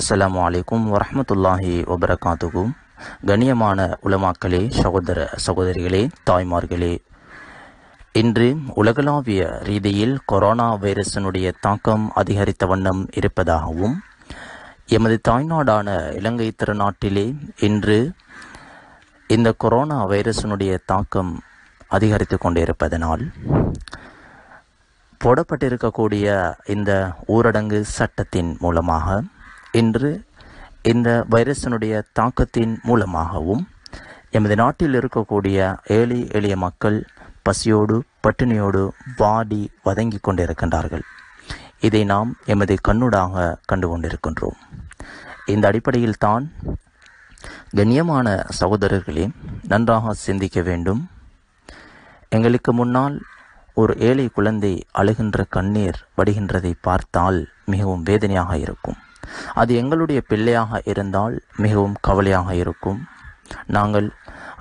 அஸ்லாம் வலைக்கும் வரமத்துல்லாஹி வபரகாத்துக்கும் கண்ணியமான உலமாக்களே சகோதர சகோதரிகளே தாய்மார்களே இன்று உலகளாவிய ரீதியில் கொரோனா வைரஸினுடைய தாக்கம் அதிகரித்த வண்ணம் இருப்பதாகவும் எமது தாய்நாடான இலங்கை திருநாட்டிலே இன்று இந்த கொரோனா வைரஸினுடைய தாக்கம் அதிகரித்து கொண்டிருப்பதனால் போடப்பட்டிருக்கக்கூடிய இந்த ஊரடங்கு சட்டத்தின் மூலமாக இன்று இந்த வைரஸினுடைய தாக்கத்தின் மூலமாகவும் எமது நாட்டில் இருக்கக்கூடிய ஏழை எளிய மக்கள் பசியோடு பட்டினியோடு வாடி வதங்கி கொண்டிருக்கின்றார்கள் இதை நாம் எமது கண்ணுடாக கண்டு கொண்டிருக்கின்றோம் இந்த அடிப்படையில் தான் கண்ணியமான சகோதரர்களே நன்றாக சிந்திக்க வேண்டும் எங்களுக்கு முன்னால் ஒரு ஏழை குழந்தை அழுகின்ற கண்ணீர் வடிகின்றதை பார்த்தால் மிகவும் வேதனையாக இருக்கும் அது எங்களுடைய பிள்ளையாக இருந்தால் மிகவும் கவலையாக இருக்கும் நாங்கள்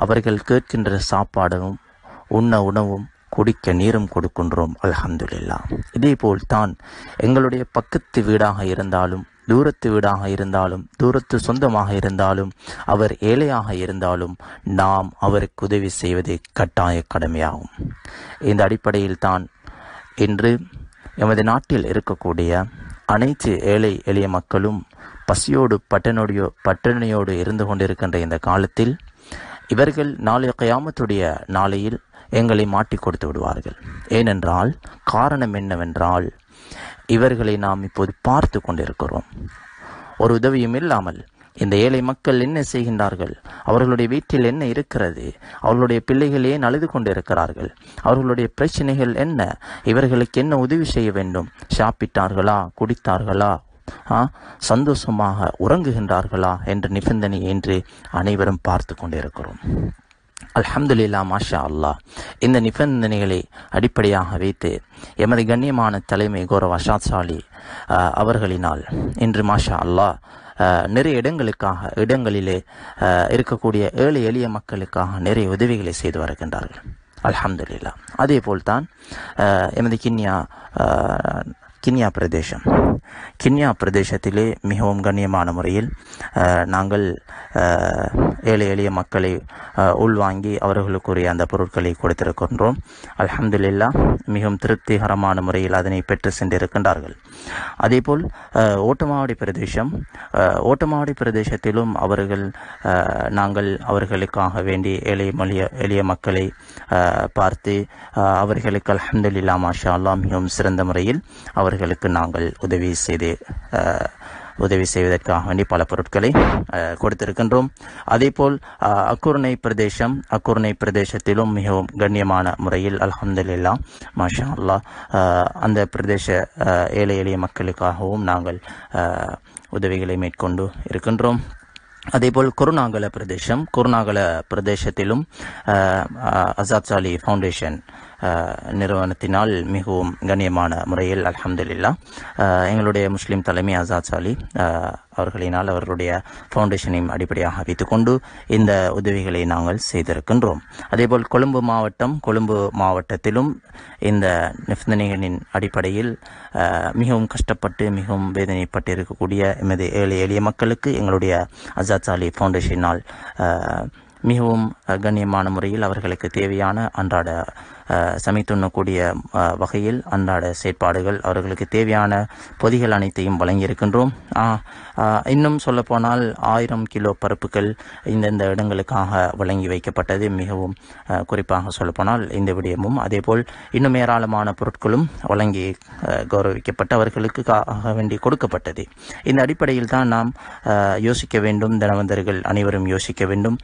அவர்கள் கேட்கின்ற சாப்பாடும் உண்ண உணவும் குடிக்க நீரும் கொடுக்கின்றோம் அலஹந்துல்லா இதேபோல் தான் எங்களுடைய பக்கத்து வீடாக இருந்தாலும் தூரத்து வீடாக இருந்தாலும் தூரத்து சொந்தமாக இருந்தாலும் அவர் ஏழையாக இருந்தாலும் நாம் அவருக்கு உதவி செய்வது கட்டாய கடமையாகும் இந்த அடிப்படையில் தான் இன்று எமது நாட்டில் இருக்கக்கூடிய அனைத்து ஏழை எளிய மக்களும் பசியோடு பட்டனோடையோ பட்டணியோடு இருந்து கொண்டிருக்கின்ற இந்த காலத்தில் இவர்கள் நாளைய கயாமத்துடைய நாளையில் எங்களை மாட்டி கொடுத்து விடுவார்கள் ஏனென்றால் காரணம் என்னவென்றால் இவர்களை நாம் இப்போது பார்த்து கொண்டிருக்கிறோம் ஒரு உதவியும் இல்லாமல் இந்த ஏழை மக்கள் என்ன செய்கின்றார்கள் அவர்களுடைய வீட்டில் என்ன இருக்கிறது அவர்களுடைய பிள்ளைகள் ஏன் அழுது கொண்டிருக்கிறார்கள் அவர்களுடைய பிரச்சனைகள் என்ன இவர்களுக்கு என்ன உதவி செய்ய வேண்டும் சாப்பிட்டார்களா குடித்தார்களா சந்தோஷமாக உறங்குகின்றார்களா என்ற நிபந்தனை என்று அனைவரும் பார்த்து கொண்டிருக்கிறோம் அல்ஹம்துலில்லா மாஷா அல்லா இந்த நிபந்தனைகளை அடிப்படையாக வைத்து எமது கண்ணியமான தலைமை கௌரவ ஷாத்சாலி அவர்களினால் இன்று மாஷா அல்லாஹ் நிறைய இடங்களுக்காக இடங்களிலே இருக்கக்கூடிய ஏழை எளிய மக்களுக்காக நிறைய உதவிகளை செய்து வருகின்றார்கள் அலமதுல்லா அதே போல்தான் எமது கின்யா கின்யா பிரதேசம் கின்யா பிரதேசத்திலே மிகவும் கண்ணியமான முறையில் நாங்கள் ஏழை எளிய மக்களை உள்வாங்கி அவர்களுக்குரிய அந்த பொருட்களை கொடுத்திருக்கின்றோம் அலமதுல்லா மிகவும் திருப்திகரமான முறையில் அதனை பெற்று சென்றிருக்கின்றார்கள் அதேபோல் ஓட்டமாவடி பிரதேசம் ஓட்டமாவடி பிரதேசத்திலும் அவர்கள் நாங்கள் அவர்களுக்காக வேண்டி எளிய மொழிய எளிய மக்களை பார்த்து அவர்களுக்கு அலமதுல்லா மாஷா அல்லா மிகவும் சிறந்த முறையில் அவர் அவர்களுக்கு நாங்கள் உதவி செய்து உதவி செய்வதற்காக வேண்டி பல பொருட்களை கொடுத்திருக்கின்றோம் அதேபோல் அக்குர்ணை பிரதேசம் அக்குர்ணை பிரதேசத்திலும் மிகவும் கண்ணியமான முறையில் அலமதுல்லா மாஷா அல்லா அந்த பிரதேச ஏழை எளிய மக்களுக்காகவும் நாங்கள் உதவிகளை மேற்கொண்டு இருக்கின்றோம் அதேபோல் குருணாகல பிரதேசம் குருணாகல பிரதேசத்திலும் அசாத் சாலி ஃபவுண்டேஷன் நிறுவனத்தினால் மிகவும் கண்ணியமான முறையில் அலமதுல்லா எங்களுடைய முஸ்லீம் தலைமை அசாத் சாலி அவர்களினால் அவர்களுடைய ஃபவுண்டேஷனையும் அடிப்படையாக வைத்துக்கொண்டு இந்த உதவிகளை நாங்கள் செய்திருக்கின்றோம் அதேபோல் கொழும்பு மாவட்டம் கொழும்பு மாவட்டத்திலும் இந்த நிபந்தனைகளின் அடிப்படையில் மிகவும் கஷ்டப்பட்டு மிகவும் வேதனைப்பட்டு இருக்கக்கூடிய எமது ஏழை எளிய மக்களுக்கு எங்களுடைய அசாத் சாலி ஃபவுண்டேஷனால் மிகவும் கண்ணியமான முறையில் அவர்களுக்கு தேவையான அன்றாட சமைத்துண்ணக்கூடிய வகையில் அன்றாட செயற்பாடுகள் அவர்களுக்கு தேவையான பொதிகள் அனைத்தையும் வழங்கியிருக்கின்றோம் இன்னும் சொல்லப்போனால் ஆயிரம் கிலோ பருப்புகள் இந்தந்த இடங்களுக்காக வழங்கி வைக்கப்பட்டது மிகவும் குறிப்பாக சொல்லப்போனால் இந்த விடயமும் அதேபோல் இன்னும் ஏராளமான பொருட்களும் வழங்கி கௌரவிக்கப்பட்டவர்களுக்கு வேண்டி கொடுக்கப்பட்டது இந்த அடிப்படையில் தான் நாம் யோசிக்க வேண்டும் தனவந்தர்கள் அனைவரும் யோசிக்க வேண்டும்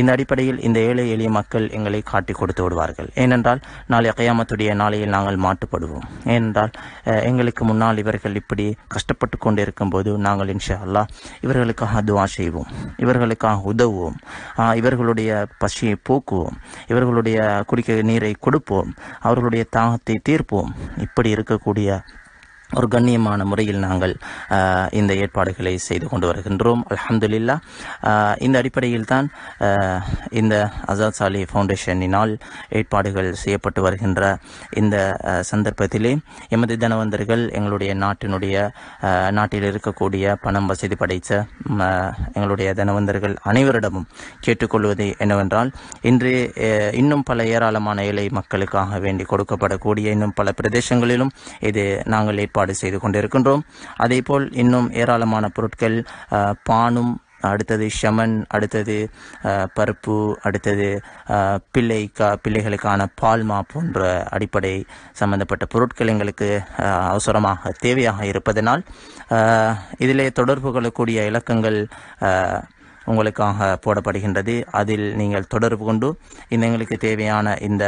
இந்த அடிப்படையில் இந்த ஏழை எளிய மக்கள் எங்களை காட்டி கொடுத்து விடுவார்கள் ஏனென்றால் நாளைய கையாமத்துடைய நாளையில் நாங்கள் மாட்டுப்படுவோம் ஏனென்றால் எங்களுக்கு முன்னால் இவர்கள் இப்படி கஷ்டப்பட்டு கொண்டிருக்கும் போது நாங்கள் இன்ஷா அல்லா இவர்களுக்காக துவா செய்வோம் இவர்களுக்காக உதவுவோம் இவர்களுடைய பசியை போக்குவோம் இவர்களுடைய குடிக்க நீரை கொடுப்போம் அவர்களுடைய தாகத்தை தீர்ப்போம் இப்படி இருக்கக்கூடிய ஒரு கண்ணியமான முறையில் நாங்கள் இந்த ஏற்பாடுகளை செய்து கொண்டு வருகின்றோம் அலமதுல்லா இந்த அடிப்படையில் தான் இந்த அசாத் சாலி ஃபவுண்டேஷனினால் ஏற்பாடுகள் செய்யப்பட்டு வருகின்ற இந்த சந்தர்ப்பத்திலே எமது தனவந்தர்கள் எங்களுடைய நாட்டினுடைய நாட்டில் இருக்கக்கூடிய பணம் வசதி படைத்த எங்களுடைய தனவந்தர்கள் அனைவரிடமும் கேட்டுக்கொள்வது என்னவென்றால் இன்று இன்னும் பல ஏராளமான ஏழை மக்களுக்காக வேண்டி கொடுக்கப்படக்கூடிய இன்னும் பல பிரதேசங்களிலும் இது நாங்கள் ஏற்பாடு ஏற்பாடு செய்து கொண்டிருக்கின்றோம் போல் இன்னும் ஏராளமான பொருட்கள் பானும் அடுத்தது ஷமன் அடுத்தது பருப்பு அடுத்தது பிள்ளைக்கா பிள்ளைகளுக்கான பால்மா போன்ற அடிப்படை சம்பந்தப்பட்ட பொருட்கள் எங்களுக்கு அவசரமாக தேவையாக இருப்பதனால் இதிலே தொடர்பு கொள்ளக்கூடிய இலக்கங்கள் உங்களுக்காக போடப்படுகின்றது அதில் நீங்கள் தொடர்பு கொண்டு இந்த எங்களுக்கு தேவையான இந்த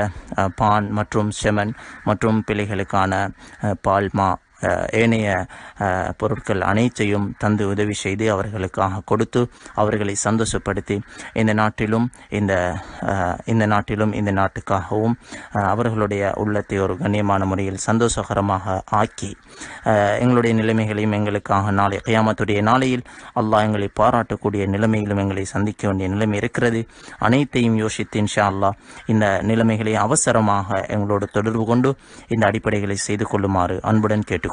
பான் மற்றும் செமன் மற்றும் பிள்ளைகளுக்கான பால்மா ஏனைய பொருட்கள் அனைத்தையும் தந்து உதவி செய்து அவர்களுக்காக கொடுத்து அவர்களை சந்தோஷப்படுத்தி இந்த நாட்டிலும் இந்த இந்த நாட்டிலும் இந்த நாட்டுக்காகவும் அவர்களுடைய உள்ளத்தை ஒரு கண்ணியமான முறையில் சந்தோஷகரமாக ஆக்கி எங்களுடைய நிலைமைகளையும் எங்களுக்காக நாளை கையாமத்துடைய நாளையில் அல்லாஹ் எங்களை பாராட்டக்கூடிய நிலைமையிலும் எங்களை சந்திக்க வேண்டிய நிலைமை இருக்கிறது அனைத்தையும் யோசித்து இன்ஷா அல்லா இந்த நிலைமைகளை அவசரமாக எங்களோடு தொடர்பு கொண்டு இந்த அடிப்படைகளை செய்து கொள்ளுமாறு அன்புடன் கேட்டுக்கொள்கிறேன்